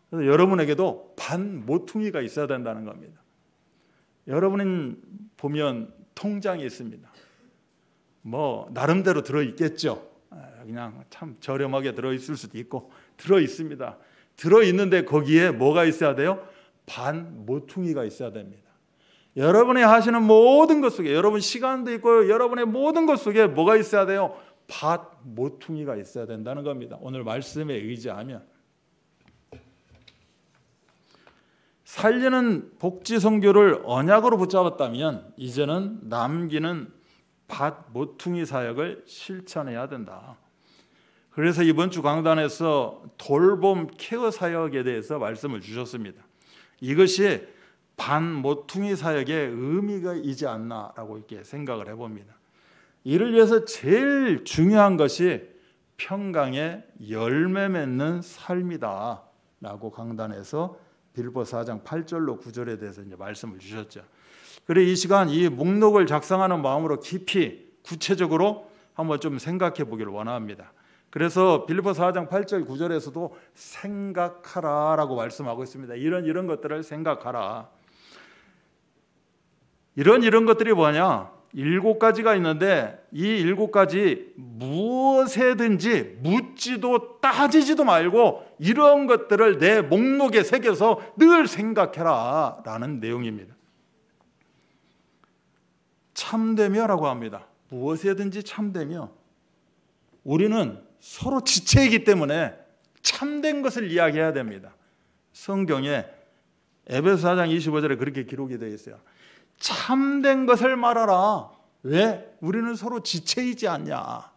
그래서 여러분에게도 밭모퉁이가 있어야 된다는 겁니다. 여러분은 보면 통장이 있습니다. 뭐 나름대로 들어 있겠죠. 아, 그냥 참 저렴하게 들어 있을 수도 있고 들어 있습니다. 들어 있는데 거기에 뭐가 있어야 돼요? 반 모퉁이가 있어야 됩니다. 여러분이 하시는 모든 것 속에 여러분 시간도 있고 여러분의 모든 것 속에 뭐가 있어야 돼요? 밭 모퉁이가 있어야 된다는 겁니다. 오늘 말씀에 의지하면 살리는 복지 선교를 언약으로 붙잡았다면 이제는 남기는 밭 모퉁이 사역을 실천해야 된다. 그래서 이번 주 강단에서 돌봄 케어 사역에 대해서 말씀을 주셨습니다. 이것이 반모퉁이 사역의 의미가 이지 않나라고 이렇게 생각을 해봅니다. 이를 위해서 제일 중요한 것이 평강에 열매 맺는 삶이다. 라고 강단에서 빌보 4장 8절로 9절에 대해서 이제 말씀을 주셨죠. 그래 이 시간 이 목록을 작성하는 마음으로 깊이 구체적으로 한번 좀 생각해 보기를 원합니다. 그래서 빌리포 4장 8절 9절에서도 생각하라라고 말씀하고 있습니다. 이런 이런 것들을 생각하라. 이런 이런 것들이 뭐냐? 일곱 가지가 있는데 이 일곱 가지 무엇에든지 묻지도 따지지도 말고 이런 것들을 내 목록에 새겨서 늘 생각해라라는 내용입니다. 참되며라고 합니다. 무엇에든지 참되며 우리는 서로 지체이기 때문에 참된 것을 이야기해야 됩니다. 성경에 에베소 4장 25절에 그렇게 기록이 되어 있어요. 참된 것을 말하라. 왜? 우리는 서로 지체이지 않냐.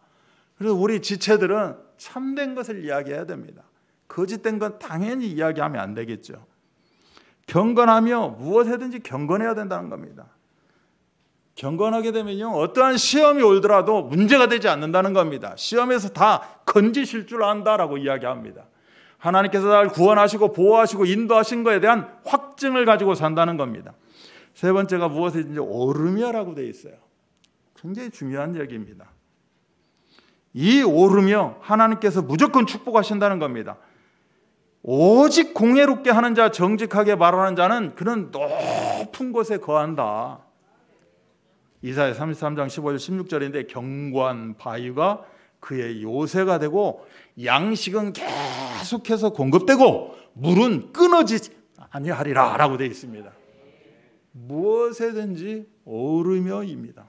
그래서 우리 지체들은 참된 것을 이야기해야 됩니다. 거짓된 건 당연히 이야기하면 안 되겠죠. 경건하며 무엇에든지 경건해야 된다는 겁니다. 경건하게 되면요, 어떠한 시험이 올더라도 문제가 되지 않는다는 겁니다. 시험에서 다 건지실 줄 안다라고 이야기합니다. 하나님께서 나를 구원하시고 보호하시고 인도하신 것에 대한 확증을 가지고 산다는 겁니다. 세 번째가 무엇이든지 오르며라고 되어 있어요. 굉장히 중요한 얘기입니다. 이 오르며 하나님께서 무조건 축복하신다는 겁니다. 오직 공예롭게 하는 자, 정직하게 말하는 자는 그는 높은 곳에 거한다. 이사야 33장 15절 16절인데 경관 바위가 그의 요새가 되고 양식은 계속해서 공급되고 물은 끊어지지 아니하리라라고 되어 있습니다. 무엇에든지 오르며입니다.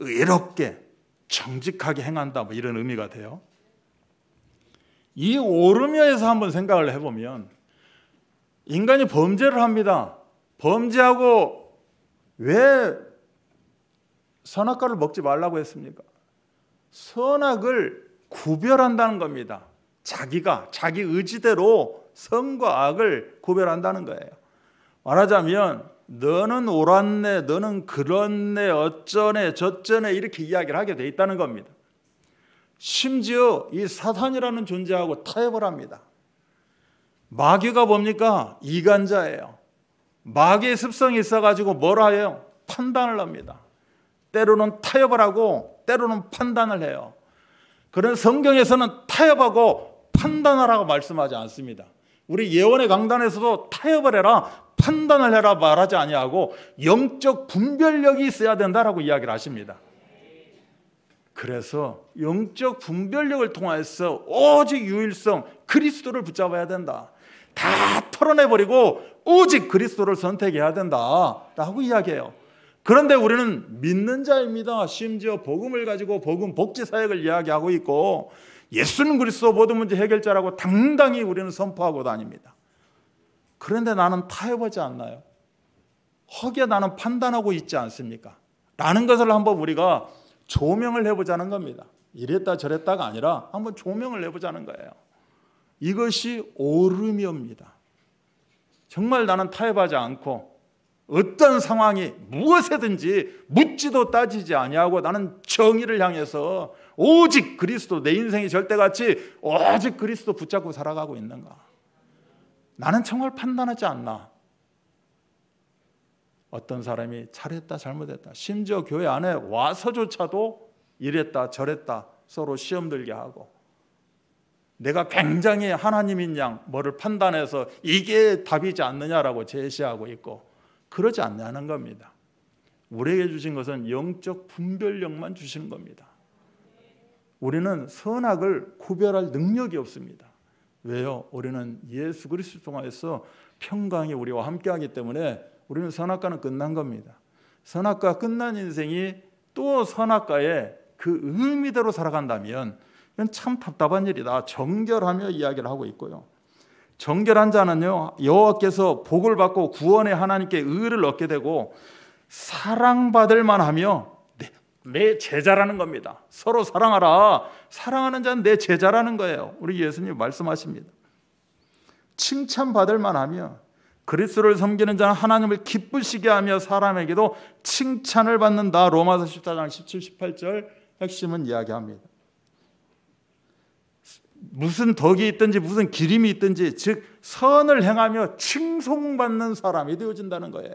의롭게 정직하게 행한다 뭐 이런 의미가 돼요. 이 오르며에서 한번 생각을 해보면 인간이 범죄를 합니다. 범죄하고 왜 선악과를 먹지 말라고 했습니까? 선악을 구별한다는 겁니다. 자기가 자기 의지대로 선과 악을 구별한다는 거예요. 말하자면 너는 옳았네, 너는 그렇네, 어쩌네, 저쩌네 이렇게 이야기를 하게 돼 있다는 겁니다. 심지어 이 사탄이라는 존재하고 타협을 합니다. 마귀가 뭡니까? 이간자예요. 마귀의 습성이 있어가지고 뭘 해요? 판단을 합니다. 때로는 타협을 하고 때로는 판단을 해요. 그런 성경에서는 타협하고 판단하라고 말씀하지 않습니다. 우리 예언의 강단에서도 타협을 해라, 판단을 해라 말하지 아니하고 영적 분별력이 있어야 된다라고 이야기를 하십니다. 그래서 영적 분별력을 통해서 오직 유일성 그리스도를 붙잡아야 된다. 다 털어내버리고 오직 그리스도를 선택해야 된다라고 이야기해요. 그런데 우리는 믿는 자입니다. 심지어 복음을 가지고 복음 복지 사역을 이야기하고 있고 예수는 그리스도 모든 문제 해결자라고 당당히 우리는 선포하고 다닙니다. 그런데 나는 타협하지 않나요? 허게 나는 판단하고 있지 않습니까? 라는 것을 한번 우리가 조명을 해보자는 겁니다. 이랬다 저랬다가 아니라 한번 조명을 해보자는 거예요. 이것이 오르이옵니다 정말 나는 타협하지 않고 어떤 상황이 무엇에든지 묻지도 따지지 아니하고 나는 정의를 향해서 오직 그리스도 내 인생이 절대같이 오직 그리스도 붙잡고 살아가고 있는가? 나는 정말 판단하지 않나? 어떤 사람이 잘했다 잘못했다 심지어 교회 안에 와서조차도 이랬다 저랬다 서로 시험 들게 하고 내가 굉장히 하나님인 양 뭐를 판단해서 이게 답이지 않느냐라고 제시하고 있고 그러지 않냐는 겁니다. 우리에게 주신 것은 영적 분별력만 주시는 겁니다. 우리는 선악을 구별할 능력이 없습니다. 왜요? 우리는 예수 그리스도 통하여서 평강이 우리와 함께하기 때문에 우리는 선악과는 끝난 겁니다. 선악과 끝난 인생이 또 선악과의 그 의미대로 살아간다면 이건 참 답답한 일이다. 정결하며 이야기를 하고 있고요. 정결한 자는요 여호와께서 복을 받고 구원의 하나님께 의를 얻게 되고 사랑받을 만하며 내, 내 제자라는 겁니다. 서로 사랑하라. 사랑하는 자는 내 제자라는 거예요. 우리 예수님 말씀하십니다. 칭찬받을 만하며 그리스도를 섬기는 자는 하나님을 기쁘시게 하며 사람에게도 칭찬을 받는다. 로마서 14장 17, 18절 핵심은 이야기합니다. 무슨 덕이 있든지 무슨 기림이 있든지 즉 선을 행하며 칭송받는 사람이 되어진다는 거예요.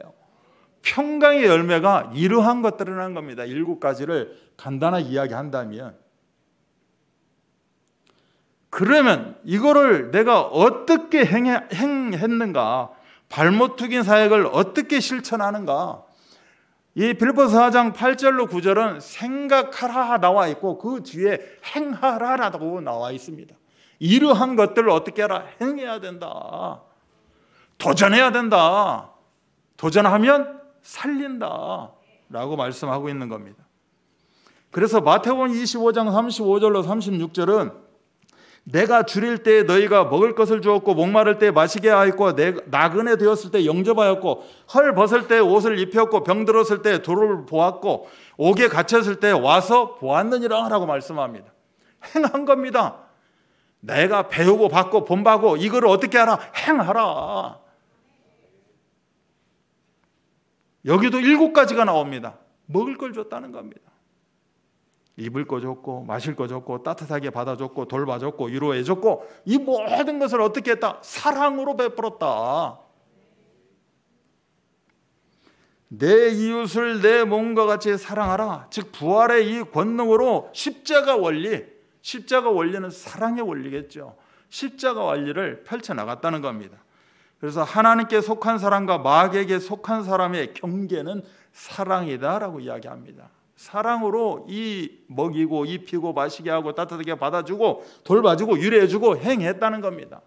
평강의 열매가 이러한 것들이라는 겁니다. 일곱 가지를 간단하게 이야기한다면 그러면 이거를 내가 어떻게 행해, 행했는가? 발모투긴 사역을 어떻게 실천하는가? 이 빌보스 4장 8절로 9절은 생각하라 나와 있고 그 뒤에 행하라라고 나와 있습니다. 이러한 것들을 어떻게 하라? 행해야 된다. 도전해야 된다. 도전하면 살린다. 라고 말씀하고 있는 겁니다. 그래서 마태복 25장 35절로 36절은 내가 줄일 때 너희가 먹을 것을 주었고 목마를 때 마시게 하였고 나그네 되었을 때 영접하였고 헐 벗을 때 옷을 입혔고 병 들었을 때 도를 보았고 옥에 갇혔을 때 와서 보았느니라 라고 말씀합니다. 행한 겁니다. 내가 배우고 받고 본받고 이걸 어떻게 하나 행하라. 여기도 일곱 가지가 나옵니다. 먹을 걸 줬다는 겁니다. 입을 거 줬고 마실 거 줬고 따뜻하게 받아줬고 돌봐줬고 위로해줬고 이 모든 것을 어떻게 했다? 사랑으로 베풀었다. 내 이웃을 내 몸과 같이 사랑하라. 즉 부활의 이 권능으로 십자가 원리 십자가 원리는 사랑의 원리겠죠. 십자가 원리를 펼쳐나갔다는 겁니다. 그래서 하나님께 속한 사람과 마귀에게 속한 사람의 경계는 사랑이다라고 이야기합니다. 사랑으로 이 먹이고 입히고 마시게 하고 따뜻하게 받아주고 돌봐주고 유래해주고 행했다는 겁니다.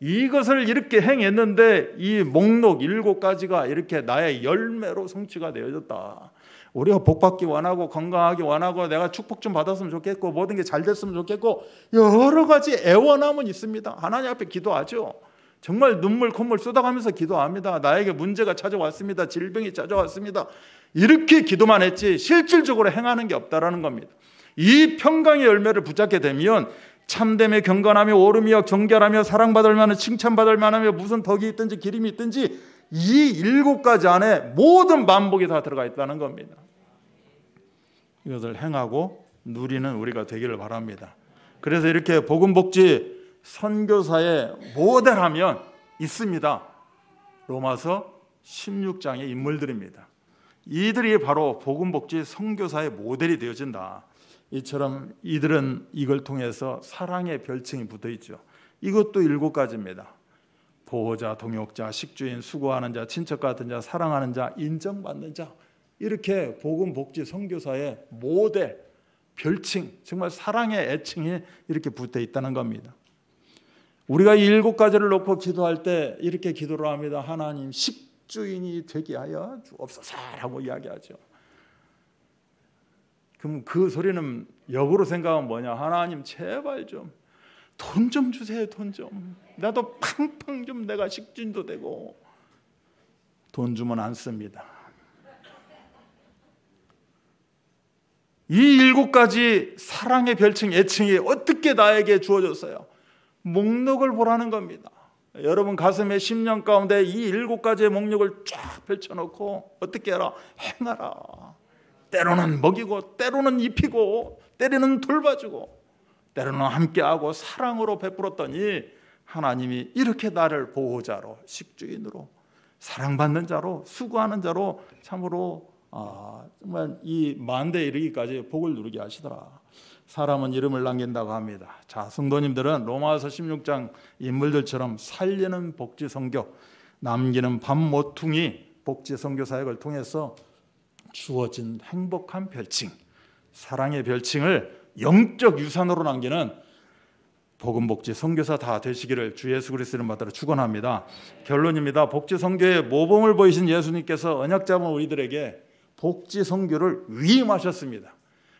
이것을 이렇게 행했는데 이 목록 일곱 가지가 이렇게 나의 열매로 성취가 되어졌다. 우리가 복받기 원하고 건강하기 원하고 내가 축복 좀 받았으면 좋겠고 모든 게 잘 됐으면 좋겠고 여러 가지 애원함은 있습니다. 하나님 앞에 기도하죠. 정말 눈물 콧물 쏟아가면서 기도합니다. 나에게 문제가 찾아왔습니다. 질병이 찾아왔습니다. 이렇게 기도만 했지 실질적으로 행하는 게 없다라는 겁니다. 이 평강의 열매를 붙잡게 되면 참됨에 경건하며 오름이여 경결하며 사랑받을 만한 칭찬받을 만하며 무슨 덕이 있든지 기림이 있든지 이 일곱 가지 안에 모든 반복이다 들어가 있다는 겁니다. 이것을 행하고 누리는 우리가 되기를 바랍니다. 그래서 이렇게 복음복지 선교사의 모델하면 있습니다. 로마서 16장의 인물들입니다. 이들이 바로 복음복지 선교사의 모델이 되어진다. 이처럼 이들은 이걸 통해서 사랑의 별칭이 붙어 있죠. 이것도 일곱 가지입니다. 보호자, 동역자, 식주인, 수고하는 자, 친척 같은 자, 사랑하는 자, 인정받는 자 이렇게 보건복지 선교사의 모델, 별칭, 정말 사랑의 애칭이 이렇게 붙어 있다는 겁니다. 우리가 이 일곱 가지를 놓고 기도할 때 이렇게 기도를 합니다. 하나님 식주인이 되게 하여 주옵소서라고 이야기하죠. 그럼 그 소리는 역으로 생각하면 뭐냐? 하나님 제발 좀 돈좀 주세요, 돈 좀. 나도 팡팡 좀 내가 식진도 되고 돈 주면 안 씁니다. 이 일곱 가지 사랑의 별칭, 애칭이 어떻게 나에게 주어졌어요? 목록을 보라는 겁니다. 여러분 가슴에 10년 가운데 이 일곱 가지의 목록을 쫙 펼쳐놓고 어떻게 해라? 행하라. 때로는 먹이고, 때로는 입히고, 때로는 돌봐주고, 때로는 함께하고 사랑으로 베풀었더니 하나님이 이렇게 나를 보호자로 식주인으로 사랑받는 자로 수고하는 자로 참으로 아, 정말 이 만대에 이르기까지 복을 누르게 하시더라. 사람은 이름을 남긴다고 합니다. 자, 성도님들은 로마서 16장 인물들처럼 살리는 복지 성교 남기는 밥 모퉁이 복지 성교 사역을 통해서 주어진 행복한 별칭, 사랑의 별칭을 영적 유산으로 남기는 복음 복지 선교사 다 되시기를 주 예수 그리스도를 받들어 축원합니다. 결론입니다. 복지 선교의 모범을 보이신 예수님께서 언약 잡은 우리들에게 복지 선교를 위임하셨습니다.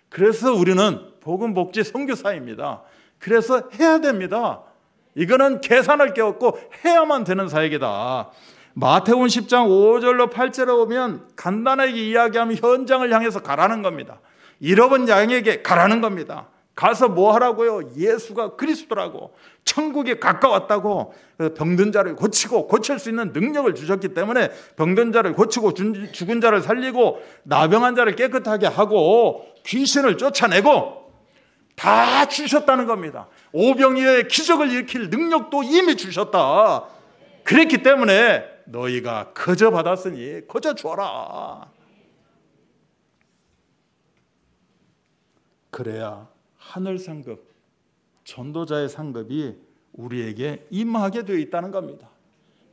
그래서 우리는 복음 복지 선교사입니다. 그래서 해야 됩니다. 이거는 계산할 게 없고 해야만 되는 사역이다. 마태복 10장 5절로 8절에 보면 간단하게 이야기하면 현장을 향해서 가라는 겁니다. 잃어본 양에게 가라는 겁니다. 가서 뭐 하라고요? 예수가 그리스도라고 천국이 가까웠다고 병든 자를 고치고 고칠 수 있는 능력을 주셨기 때문에 병든 자를 고치고 죽은 자를 살리고 나병한 자를 깨끗하게 하고 귀신을 쫓아내고 다 주셨다는 겁니다. 오병이의 기적을 일으킬 능력도 이미 주셨다. 그랬기 때문에 너희가 거저 받았으니 거저 줘라. 그래야 하늘 상급 전도자의 상급이 우리에게 임하게 되어 있다는 겁니다.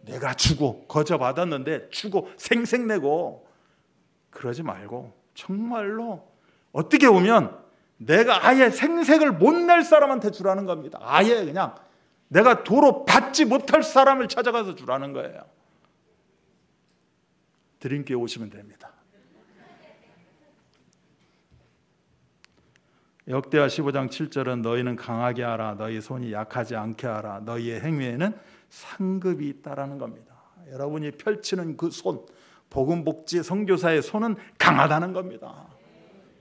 내가 주고 거저 받았는데 주고 생색내고 그러지 말고 정말로 어떻게 보면 내가 아예 생색을 못 낼 사람한테 주라는 겁니다. 아예 그냥 내가 도로 받지 못할 사람을 찾아가서 주라는 거예요. 드림교 오시면 됩니다. 역대하 15장 7절은 너희는 강하게 하라 너희 손이 약하지 않게 하라 너희의 행위에는 상급이 있다라는 겁니다. 여러분이 펼치는 그 손, 복음복지 선교사의 손은 강하다는 겁니다.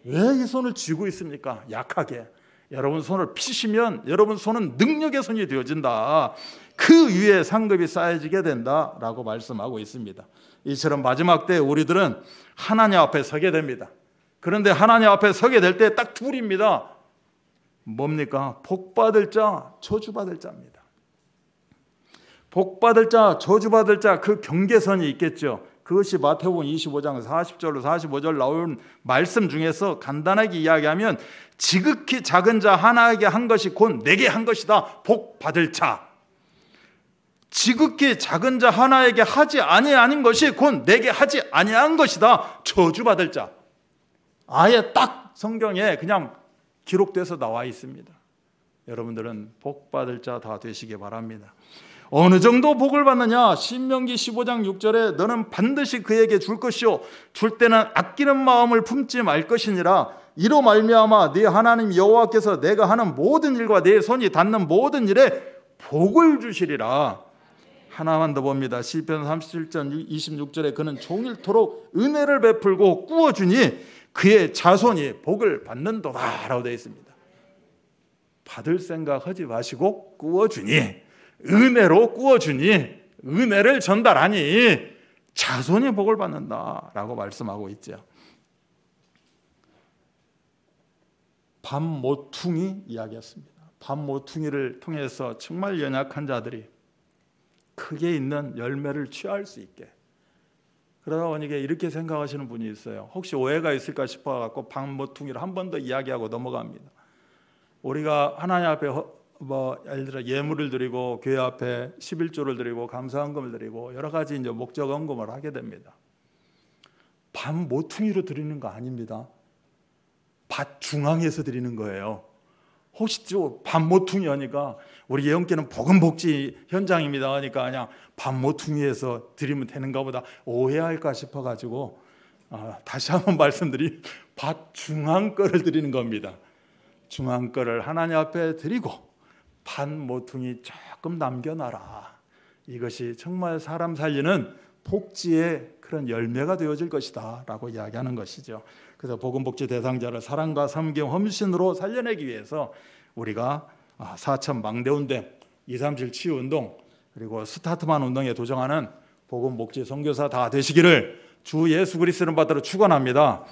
왜 이 손을 쥐고 있습니까? 약하게. 여러분 손을 피시면 여러분 손은 능력의 손이 되어진다. 그 위에 상급이 쌓여지게 된다라고 말씀하고 있습니다. 이처럼 마지막 때 우리들은 하나님 앞에 서게 됩니다. 그런데 하나님 앞에 서게 될 때 딱 둘입니다. 뭡니까? 복받을 자, 저주받을 자입니다. 복받을 자, 저주받을 자, 그 경계선이 있겠죠. 그것이 마태복음 25장 40절로 45절 나온 말씀 중에서 간단하게 이야기하면 지극히 작은 자 하나에게 한 것이 곧 내게 한 것이다. 복 받을 자. 지극히 작은 자 하나에게 하지 아니하는 것이 곧 내게 하지 아니한 것이다. 저주 받을 자. 아예 딱 성경에 그냥 기록돼서 나와 있습니다. 여러분들은 복 받을 자 다 되시기 바랍니다. 어느 정도 복을 받느냐? 신명기 15장 6절에 너는 반드시 그에게 줄 것이요 줄 때는 아끼는 마음을 품지 말 것이니라 이로 말미암아 네 하나님 여호와께서 내가 하는 모든 일과 내 손이 닿는 모든 일에 복을 주시리라. 하나만 더 봅니다. 시편 37전 26절에 그는 종일토록 은혜를 베풀고 꾸어 주니 그의 자손이 복을 받는도다라고 되어 있습니다. 받을 생각하지 마시고 꾸어주니 은혜로 꾸어주니 은혜를 전달하니 자손이 복을 받는다라고 말씀하고 있죠. 밤모퉁이 이야기였습니다. 밤모퉁이를 통해서 정말 연약한 자들이 크게 있는 열매를 취할 수 있게 그러다 보니 까 이렇게 생각하시는 분이 있어요. 혹시 오해가 있을까 싶어 갖고 방모퉁이를 한 번 더 이야기하고 넘어갑니다. 우리가 하나님 앞에 뭐 예를 들어 예물을 드리고 교회 앞에 11조를 드리고 감사 헌금을 드리고 여러 가지 이제 목적 헌금을 하게 됩니다. 밤 모퉁이로 드리는 거 아닙니다. 밭 중앙에서 드리는 거예요. 혹시 저밤 모퉁이 하니까 우리 예언께는 복음복지 현장입니다. 하니까 그냥 밥 모퉁이에서 뭐 드리면 되는가 보다 오해할까 싶어가지고 아, 다시 한번 말씀드리 밭 중앙 거를 드리는 겁니다. 중앙 거를 하나님 앞에 드리고 밭 모퉁이 뭐 조금 남겨놔라. 이것이 정말 사람 살리는 복지의 그런 열매가 되어질 것이다 라고 이야기하는 것이죠. 그래서 복음복지 대상자를 사랑과 섬김, 헌신으로 살려내기 위해서 우리가 아, 사천 망대 운동, 이삼7 치유 운동, 그리고 스타트만 운동에 도전하는 복음 목지 선교사 다 되시기를 주 예수 그리스도는 받들어 축원합니다.